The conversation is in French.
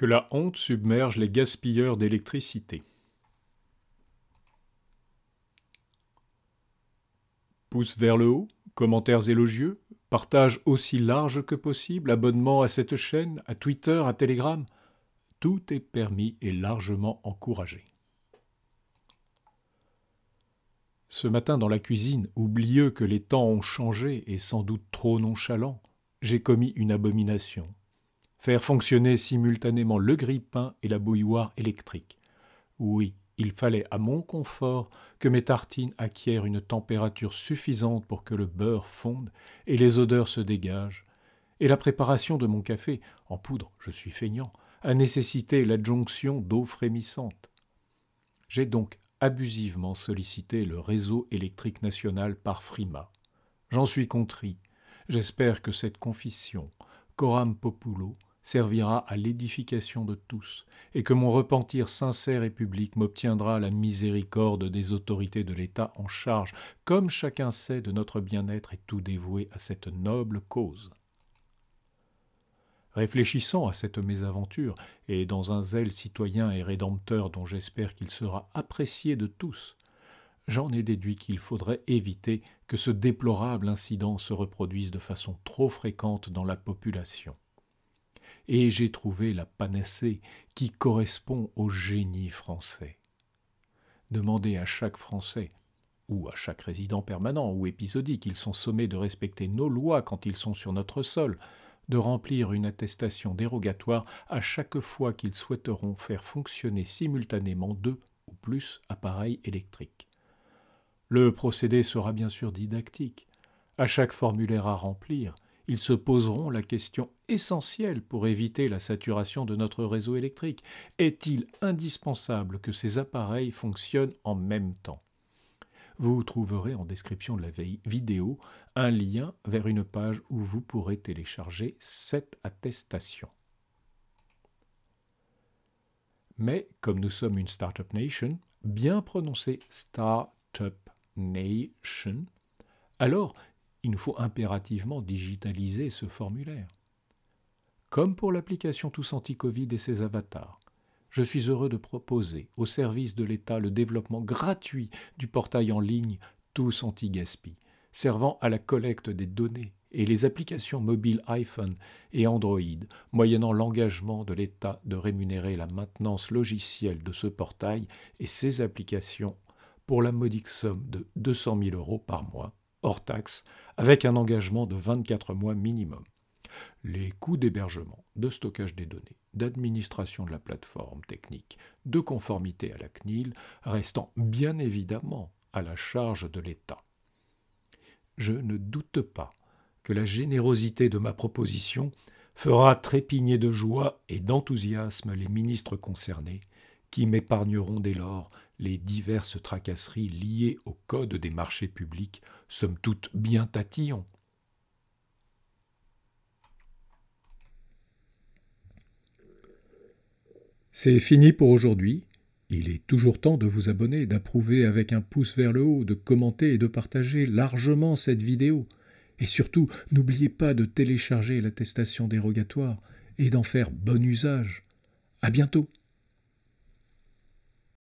que la honte submerge les gaspilleurs d'électricité. Pouce vers le haut, commentaires élogieux, partage aussi large que possible, abonnement à cette chaîne, à Twitter, à Telegram. Tout est permis et largement encouragé. Ce matin dans la cuisine, oublieux que les temps ont changé et sans doute trop nonchalant, j'ai commis une abomination faire fonctionner simultanément le grille-pain et la bouilloire électrique. Oui, il fallait à mon confort que mes tartines acquièrent une température suffisante pour que le beurre fonde et les odeurs se dégagent, et la préparation de mon café, en poudre, je suis feignant, a nécessité l'adjonction d'eau frémissante. J'ai donc abusivement sollicité le réseau électrique national par Frima. J'en suis contrit. J'espère que cette confession, coram populo, servira à l'édification de tous, et que mon repentir sincère et public m'obtiendra la miséricorde des autorités de l'État en charge, comme chacun sait de notre bien-être et tout dévoué à cette noble cause. Réfléchissant à cette mésaventure, et dans un zèle citoyen et rédempteur dont j'espère qu'il sera apprécié de tous, j'en ai déduit qu'il faudrait éviter que ce déplorable incident se reproduise de façon trop fréquente dans la population et j'ai trouvé la panacée qui correspond au génie français. Demandez à chaque Français, ou à chaque résident permanent ou épisodique, ils sont sommés de respecter nos lois quand ils sont sur notre sol, de remplir une attestation dérogatoire à chaque fois qu'ils souhaiteront faire fonctionner simultanément deux ou plus appareils électriques. Le procédé sera bien sûr didactique. À chaque formulaire à remplir, ils se poseront la question essentielle pour éviter la saturation de notre réseau électrique. Est-il indispensable que ces appareils fonctionnent en même temps Vous trouverez en description de la vidéo un lien vers une page où vous pourrez télécharger cette attestation. Mais comme nous sommes une Startup Nation, bien prononcé Startup Nation, alors il nous faut impérativement digitaliser ce formulaire. Comme pour l'application Tous Anti-Covid et ses avatars, je suis heureux de proposer au service de l'État le développement gratuit du portail en ligne Tous Anti-Gaspi, servant à la collecte des données et les applications mobiles iPhone et Android, moyennant l'engagement de l'État de rémunérer la maintenance logicielle de ce portail et ses applications pour la modique somme de 200 000 euros par mois hors taxe, avec un engagement de 24 mois minimum. Les coûts d'hébergement, de stockage des données, d'administration de la plateforme technique, de conformité à la CNIL, restant bien évidemment à la charge de l'État. Je ne doute pas que la générosité de ma proposition fera trépigner de joie et d'enthousiasme les ministres concernés, qui m'épargneront dès lors les diverses tracasseries liées au code des marchés publics, sommes toutes bien Tatillons. C'est fini pour aujourd'hui. Il est toujours temps de vous abonner, d'approuver avec un pouce vers le haut, de commenter et de partager largement cette vidéo. Et surtout, n'oubliez pas de télécharger l'attestation dérogatoire et d'en faire bon usage. À bientôt!